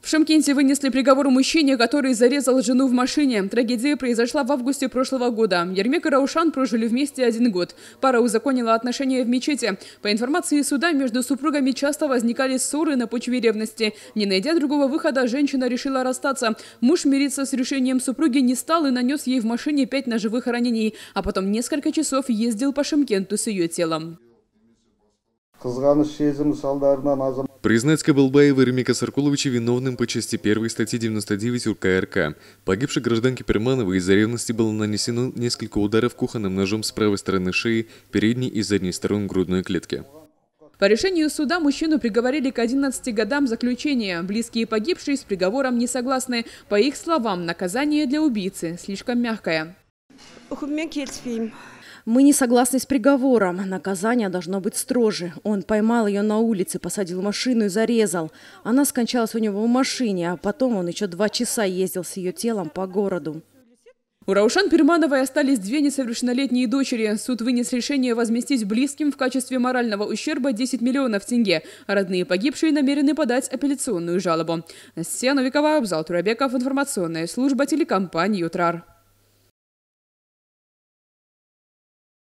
В Шымкенте вынесли приговор мужчине, который зарезал жену в машине. Трагедия произошла в августе прошлого года. Ермек и Раушан прожили вместе один год. Пара узаконила отношения в мечети. По информации суда, между супругами часто возникали ссоры на почве ревности. Не найдя другого выхода, женщина решила расстаться. Муж мириться с решением супруги не стал и нанес ей в машине пять ножевых ранений, а потом несколько часов ездил по Шымкенту с ее телом. Признать Кабылбаева и Ремика Саркуловича виновным по части 1 статьи 99 УК РК. Погибшей гражданке Пермановой из-за ревности было нанесено несколько ударов кухонным ножом с правой стороны шеи, передней и задней сторон грудной клетки. По решению суда мужчину приговорили к 11 годам заключения. Близкие погибшие с приговором не согласны. По их словам, наказание для убийцы слишком мягкое. Мы не согласны с приговором. Наказание должно быть строже. Он поймал ее на улице, посадил машину и зарезал. Она скончалась у него в машине, а потом он еще два часа ездил с ее телом по городу. У Раушан Пермановой остались две несовершеннолетние дочери. Суд вынес решение возместить близким в качестве морального ущерба 10 миллионов тенге. А родные погибшие намерены подать апелляционную жалобу. Настя Новикова, Абзал Турабеков, информационная служба телекомпании «Утрар».